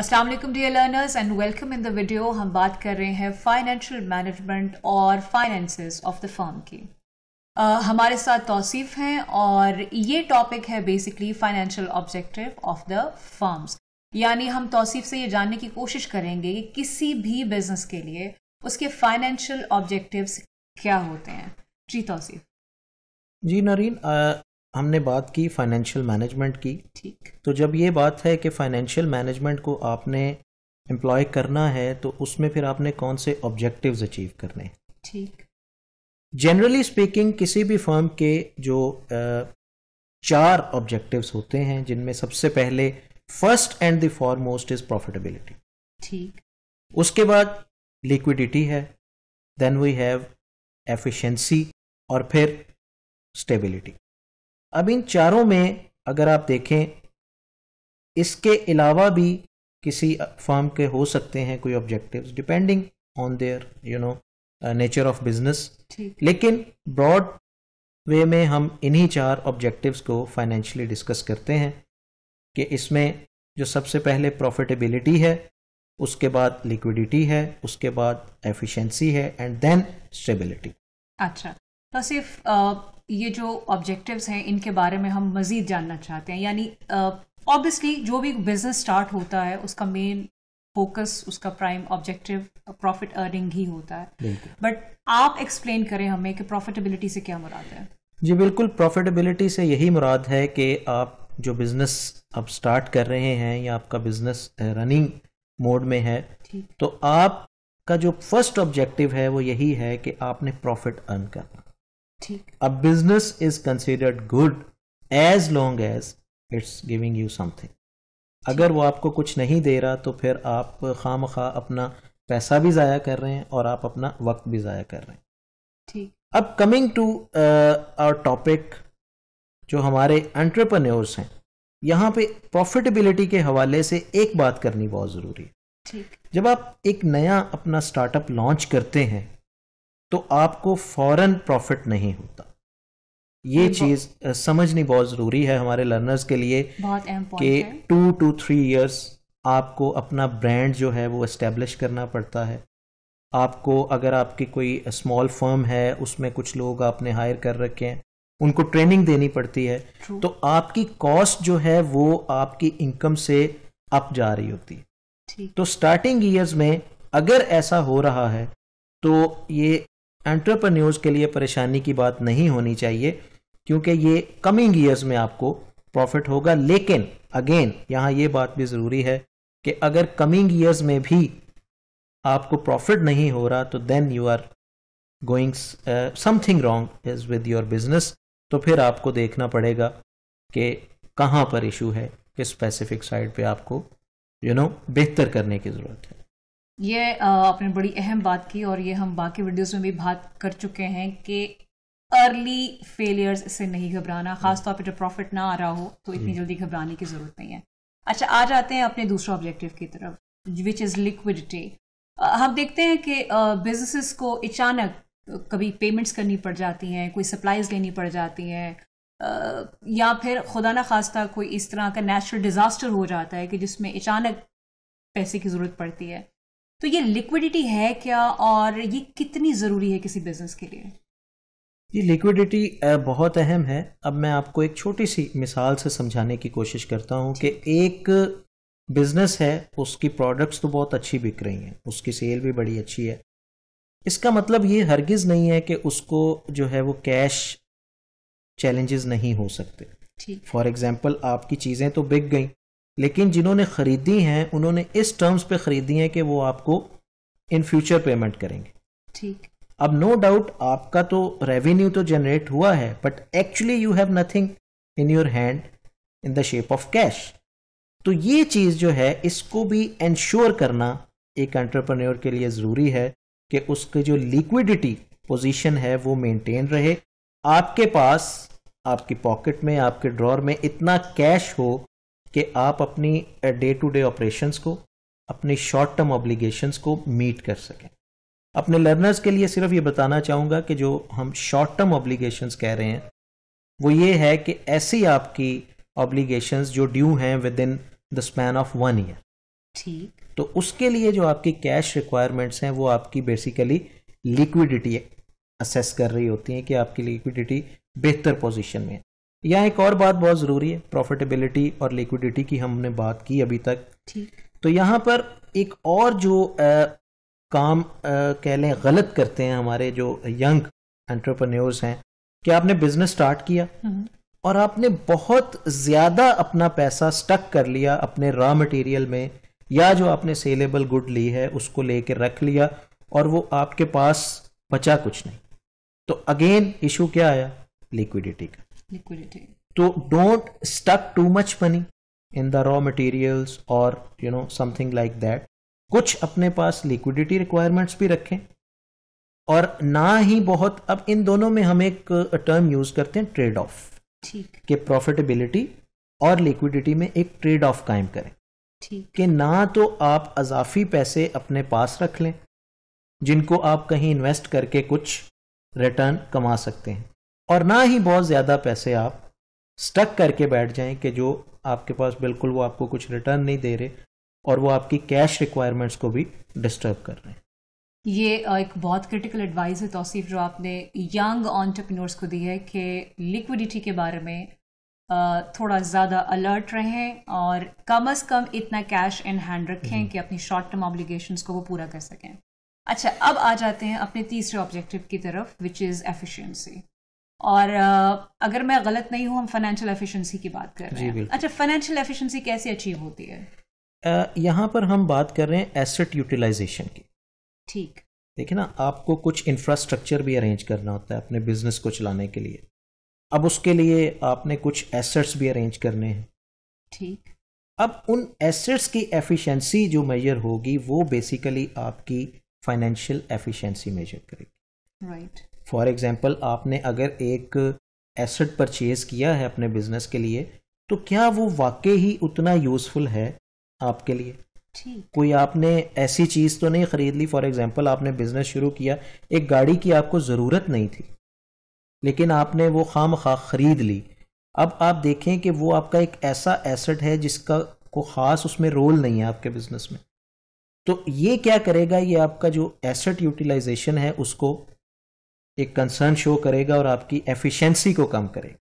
Aslam dear learners and welcome in the video हम बात कर रहे हैं फाइनेंशियल मैनेजमेंट और फाइनेंस ऑफ द फर्म की uh, हमारे साथ तोसीफ हैं और ये टॉपिक है basically financial objective of the firms यानी हम तोसीफ से ये जानने की कोशिश करेंगे कि किसी भी बिजनेस के लिए उसके फाइनेंशियल ऑब्जेक्टिव क्या होते हैं जी तोसीफ जी नरीन हमने बात की फाइनेंशियल मैनेजमेंट की ठीक तो जब ये बात है कि फाइनेंशियल मैनेजमेंट को आपने एम्प्लॉय करना है तो उसमें फिर आपने कौन से ऑब्जेक्टिव्स अचीव करने ठीक जनरली स्पीकिंग किसी भी फर्म के जो चार ऑब्जेक्टिव्स होते हैं जिनमें सबसे पहले first and the foremost is profitability ठीक उसके बाद लिक्विडिटी है देन वी हैव एफिशिएंसी और फिर स्टेबिलिटी अब इन चारों में अगर आप देखें इसके अलावा भी किसी फॉर्म के हो सकते हैं कोई objectives depending on their you know nature of business लेकिन ब्रॉड वे में हम इन्हीं चार ऑब्जेक्टिव्स को फाइनेंशियली डिस्कस करते हैं कि इसमें जो सबसे पहले प्रॉफिटेबिलिटी है उसके बाद लिक्विडिटी है उसके बाद एफिशिएंसी है एंड देन स्टेबिलिटी अच्छा तो सिर्फ ये जो ऑब्जेक्टिव्स हैं इनके बारे में हम मज़ीद जानना चाहते हैं यानी ऑब्वियसली जो भी बिज़नेस स्टार्ट होता है उसका मेन फोकस उसका प्राइम ऑब्जेक्टिव प्रॉफिट अर्निंग ही होता है बट आप एक्सप्लेन करें हमें कि प्रॉफिटेबिलिटी से क्या मुराद है जी बिल्कुल प्रॉफिटेबिलिटी से यही मुराद है कि आप जो बिज़नेस आप स्टार्ट कर रहे हैं या आपका बिज़नेस रनिंग मोड में है तो आपका जो फर्स्ट ऑब्जेक्टिव है वो यही है कि आपने प्रॉफिट अर्न करना ठीक business is considered good as long as it's giving you something अगर वो आपको कुछ नहीं दे रहा तो फिर आप खाम खा अपना पैसा भी ज़ाया कर रहे हैं और आप अपना वक्त भी ज़ाया कर रहे हैं ठीक अब कमिंग टू आवर टॉपिक जो हमारे एंट्रप्रनोर्स हैं यहाँ पे प्रॉफिटेबिलिटी के हवाले से एक बात करनी बहुत ज़रूरी है ठीक जब आप एक नया अपना स्टार्टअप लॉन्च करते हैं तो आपको फॉरन प्रॉफिट नहीं होता ये चीज समझनी बहुत जरूरी है हमारे लर्नर्स के लिए कि टू टू थ्री इयर्स आपको अपना ब्रांड जो है वो एस्टेब्लिश करना पड़ता है आपको अगर आपकी कोई स्मॉल फर्म है उसमें कुछ लोग आपने हायर कर रखे हैं उनको ट्रेनिंग देनी पड़ती है True. तो आपकी कॉस्ट जो है वो आपकी इनकम से अप जा रही होती है तो स्टार्टिंग ईयर्स में अगर ऐसा हो रहा है तो ये एंटरप्रेन्योर्स के लिए परेशानी की बात नहीं होनी चाहिए क्योंकि ये कमिंग ईयर्स में आपको प्रॉफिट होगा लेकिन अगेन यहाँ ये बात भी ज़रूरी है कि अगर कमिंग ईयर्स में भी आपको प्रॉफिट नहीं हो रहा तो then you are going something wrong is with your business तो फिर आपको देखना पड़ेगा कि कहाँ पर इशू है किस स्पेसिफिक साइड पे आपको यू नो बेहतर करने की ज़रूरत है ये आपने बड़ी अहम बात की और ये हम बाकी वीडियोस में भी बात कर चुके हैं कि अर्ली फेलियर्स से नहीं घबराना हम्म। खासतौर पर जब प्रॉफिट ना आ रहा हो तो इतनी हम्म। जल्दी घबराने की ज़रूरत नहीं है अच्छा आ जाते हैं अपने दूसरे ऑब्जेक्टिव की तरफ विच इज़ लिक्विडिटी हम देखते हैं कि बिजनेसेस को अचानक कभी पेमेंट्स करनी पड़ जाती हैं कोई सप्लाइज लेनी पड़ जाती हैं या फिर खुदा ना खास्ता कोई इस तरह का नेचुरल डिज़ास्टर हो जाता है कि जिसमें अचानक पैसे की ज़रूरत पड़ती है तो ये लिक्विडिटी है क्या और ये कितनी ज़रूरी है किसी बिजनेस के लिए ये लिक्विडिटी बहुत अहम है अब मैं आपको एक छोटी सी मिसाल से समझाने की कोशिश करता हूँ कि एक बिजनेस है उसकी प्रोडक्ट्स तो बहुत अच्छी बिक रही हैं उसकी सेल भी बड़ी अच्छी है इसका मतलब ये हरगिज़ नहीं है कि उसको जो है वो कैश चैलेंजेस नहीं हो सकते फॉर एग्जाम्पल आपकी चीज़ें तो बिक गई लेकिन जिन्होंने खरीदी हैं उन्होंने इस टर्म्स पे खरीदी हैं कि वो आपको इन फ्यूचर पेमेंट करेंगे ठीक अब नो no डाउट आपका तो रेवेन्यू तो जनरेट हुआ है but actually you have nothing in your hand in the shape of cash तो ये चीज़ जो है इसको भी इंश्योर करना एक एंटरप्रेन्योर के लिए ज़रूरी है कि उसकी जो लिक्विडिटी पोजीशन है वो मेंटेन रहे आपके पास आपकी पॉकेट में आपके ड्रॉर में इतना कैश हो कि आप अपनी डे टू डे ऑपरेशंस को अपने शॉर्ट टर्म ऑब्लिगेशंस को मीट कर सकें अपने लर्नर्स के लिए सिर्फ ये बताना चाहूँगा कि जो हम शॉर्ट टर्म ऑब्लिगेशंस कह रहे हैं वो ये है कि ऐसी आपकी ऑब्लिगेशंस जो ड्यू हैं within the span of one year ठीक तो उसके लिए जो आपकी कैश रिक्वायरमेंट्स हैं वो आपकी बेसिकली लिक्विडिटी असेस कर रही होती हैं कि आपकी लिक्विडिटी बेहतर पोजीशन में है यहाँ एक और बात बहुत ज़रूरी है प्रॉफिटेबिलिटी और लिक्विडिटी की हमने बात की अभी तक ठीक तो यहाँ पर एक और जो आ, काम कह लें गलत करते हैं हमारे जो यंग एंटरप्रेन्योर्स हैं कि आपने बिजनेस स्टार्ट किया हम्म। और आपने बहुत ज़्यादा अपना पैसा स्टक कर लिया अपने रॉ मटेरियल में या जो आपने सेलेबल गुड ली है उसको लेके रख लिया और वो आपके पास बचा कुछ नहीं तो अगेन इशू क्या आया लिक्विडिटी का liquidity so तो don't stuck too much money in the raw materials or you know something like that कुछ अपने पास लिक्विडिटी रिक्वायरमेंट्स भी रखें और ना ही बहुत अब इन दोनों में हम एक टर्म uh, यूज करते हैं ट्रेड ऑफ ठीक के प्रॉफिटेबिलिटी और लिक्विडिटी में एक ट्रेड ऑफ कायम करें ठीक के ना तो आप अजाफी पैसे अपने पास रख लें जिनको आप कहीं इन्वेस्ट करके कुछ रिटर्न कमा सकते हैं और ना ही बहुत ज़्यादा पैसे आप स्टक करके बैठ जाएं कि जो आपके पास बिल्कुल वो आपको कुछ रिटर्न नहीं दे रहे और वो आपकी कैश रिक्वायरमेंट्स को भी डिस्टर्ब कर रहे हैं ये एक बहुत क्रिटिकल एडवाइस है तोसीफ जो आपने यंग ऑन्टरप्रनोर्स को दी है कि लिक्विडिटी के बारे में थोड़ा ज़्यादा अलर्ट रहें और कम अज़ कम इतना कैश इन हैंड रखें हम्म। कि अपनी शॉर्ट टर्म ऑब्लिगेशन को वो पूरा कर सकें अच्छा अब आ जाते हैं अपने तीसरे ऑब्जेक्टिव की तरफ विच इज़ एफिशिएंसी और अगर मैं गलत नहीं हूँ हम फाइनेंशियल एफिशिएंसी की बात कर रहे हैं अच्छा फाइनेंशियल एफिशिएंसी कैसे अचीव होती है यहाँ पर हम बात कर रहे हैं एसेट यूटिलाइजेशन की ठीक देखिए ना आपको कुछ इंफ्रास्ट्रक्चर भी अरेंज करना होता है अपने बिजनेस को चलाने के लिए अब उसके लिए आपने कुछ एसेट्स भी अरेंज करने हैं ठीक अब उन एसेट्स की एफिशिएंसी जो मेजर होगी वो बेसिकली आपकी फाइनेंशियल एफिशिएंसी मेजर करेगी राइट right. फॉर एग्ज़ाम्पल आपने अगर एक एसेट परचेज किया है अपने बिजनेस के लिए तो क्या वो वाकई ही उतना यूज़फुल है आपके लिए कोई आपने ऐसी चीज़ तो नहीं खरीद ली फॉर एग्जाम्पल आपने बिजनेस शुरू किया एक गाड़ी की आपको ज़रूरत नहीं थी लेकिन आपने वो खाम खा खरीद ली अब आप देखें कि वो आपका एक ऐसा एसेट है जिसका को ख़ास उसमें रोल नहीं है आपके बिजनेस में तो ये क्या करेगा ये आपका जो एसेट यूटिलाइजेशन है उसको एक कंसर्न शो करेगा और आपकी एफिशिएंसी को कम करेगा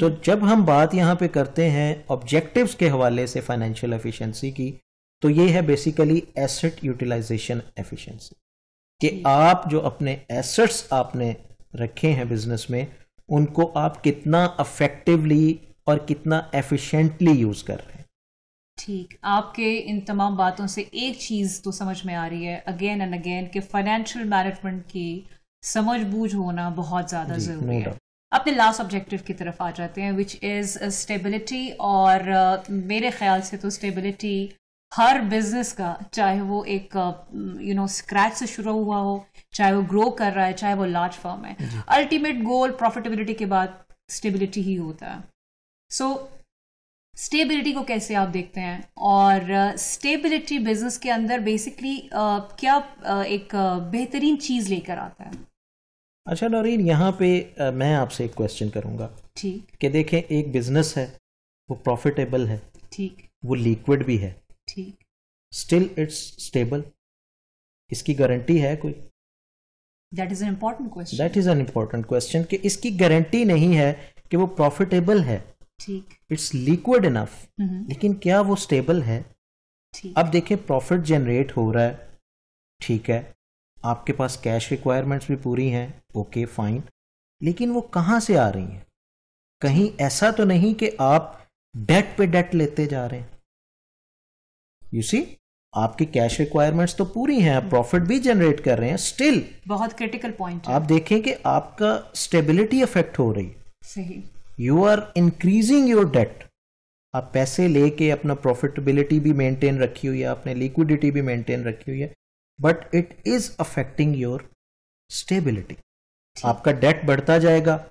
तो जब हम बात यहाँ पे करते हैं ऑब्जेक्टिव्स के हवाले से फाइनेंशियल एफिशिएंसी की तो ये है बेसिकली एसेट यूटिलाइजेशन एफिशिएंसी कि आप जो अपने एसेट्स आपने रखे हैं बिजनेस में उनको आप कितना अफेक्टिवली और कितना एफिशिएंटली यूज कर रहे हैं ठीक आपके इन तमाम बातों से एक चीज़ तो समझ में आ रही है अगेन एंड अगेन कि फाइनेंशियल मैनेजमेंट की समझ बूझ होना बहुत ज़्यादा ज़रूरी है अपने लास्ट ऑब्जेक्टिव की तरफ आ जाते हैं विच इज़ स्टेबिलिटी और uh, मेरे ख्याल से तो स्टेबिलिटी हर बिजनेस का चाहे वो एक यू नो स्क्रैच से शुरू हुआ हो चाहे वो ग्रो कर रहा है चाहे वो लार्ज फर्म है अल्टीमेट गोल प्रॉफिटेबिलिटी के बाद स्टेबिलिटी ही होता है सो so, स्टेबिलिटी को कैसे आप देखते हैं और स्टेबिलिटी uh, बिजनेस के अंदर बेसिकली uh, क्या uh, एक uh, बेहतरीन चीज लेकर आता है अच्छा नौरीन यहाँ पे मैं आपसे एक क्वेश्चन करूँगा ठीक कि देखें एक बिजनेस है वो प्रॉफिटेबल है ठीक वो लिक्विड भी है ठीक स्टिल इट्स स्टेबल इसकी गारंटी है कोई that is an important question that is an important question कि इसकी गारंटी नहीं है कि वो प्रॉफिटेबल है ठीक इट्स लिक्विड इनफ लेकिन क्या वो स्टेबल है अब देखें प्रॉफिट जनरेट हो रहा है ठीक है आपके पास कैश रिक्वायरमेंट्स भी पूरी हैं ओके फाइन लेकिन वो कहाँ से आ रही हैं कहीं ऐसा तो नहीं कि आप डेट पे डेट लेते जा रहे हैं यू सी आपकी कैश रिक्वायरमेंट्स तो पूरी हैं आप प्रॉफिट भी जनरेट कर रहे हैं स्टिल बहुत क्रिटिकल पॉइंट आप देखें कि आपका स्टेबिलिटी अफेक्ट हो रही सही you are increasing your debt आप पैसे लेके अपना प्रॉफिटेबिलिटी भी मेंटेन रखी हुई है आपने लिक्विडिटी भी मेंटेन रखी हुई है but it is affecting your stability आपका डेट बढ़ता जाएगा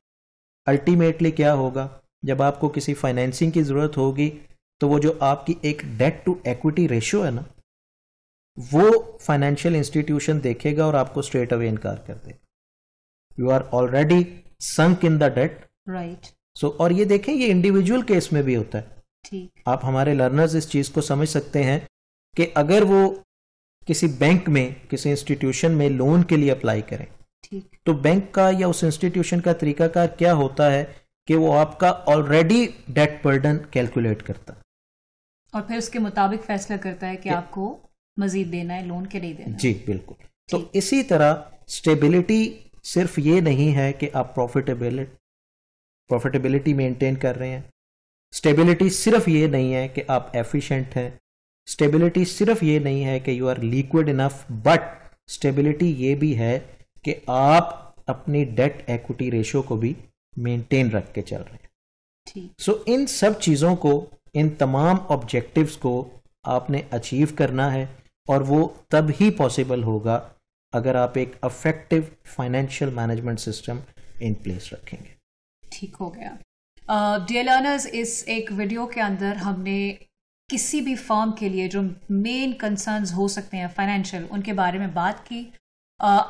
अल्टीमेटली क्या होगा जब आपको किसी फाइनेंसिंग की जरूरत होगी तो वो जो आपकी एक डेट टू एक्विटी रेशियो है ना वो फाइनेंशियल इंस्टीट्यूशन देखेगा और आपको स्ट्रेट अवे इनकार कर देगा you are already sunk in the debt right so और ये देखें ये इंडिविजुअल केस में भी होता है ठीक आप हमारे लर्नर्स इस चीज को समझ सकते हैं कि अगर वो किसी बैंक में किसी इंस्टीट्यूशन में लोन के लिए अप्लाई करें ठीक तो बैंक का या उस इंस्टीट्यूशन का तरीका का क्या होता है कि वो आपका ऑलरेडी डेट बर्डन कैलकुलेट करता और फिर उसके मुताबिक फैसला करता है कि आपको मजीद देना है लोन के नहीं देना जी बिल्कुल तो इसी तरह स्टेबिलिटी सिर्फ ये नहीं है कि आप प्रॉफिटेबिलिटी प्रॉफिटेबिलिटी मेंटेन कर रहे हैं स्टेबिलिटी सिर्फ ये नहीं है कि आप एफिशिएंट हैं स्टेबिलिटी सिर्फ ये नहीं है कि you are liquid enough but stability ये भी है कि आप अपनी डेट एक्विटी रेशियो को भी मेंटेन रख के चल रहे हैं सो so, इन सब चीज़ों को इन तमाम ऑब्जेक्टिव्स को आपने अचीव करना है और वो तब ही पॉसिबल होगा अगर आप एक effective financial management system in place रखेंगे ठीक हो गया डियर लर्नर्स इस एक वीडियो के अंदर हमने किसी भी फर्म के लिए जो मेन कंसर्न्स हो सकते हैं फाइनेंशियल उनके बारे में बात की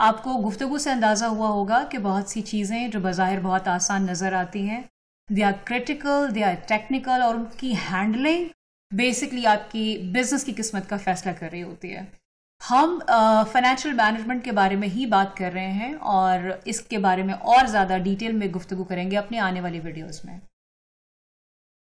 आपको गुफ्तगु से अंदाज़ा हुआ होगा कि बहुत सी चीज़ें जो बाहिर बहुत आसान नज़र आती हैं they are critical they are technical और उनकी हैंडलिंग बेसिकली आपकी बिजनेस की किस्मत का फैसला कर रही होती है हम फाइनेंशियल uh, मैनेजमेंट के बारे में ही बात कर रहे हैं और इसके बारे में और ज़्यादा डिटेल में गुफ्तु करेंगे अपने आने वाली वीडियोज़ में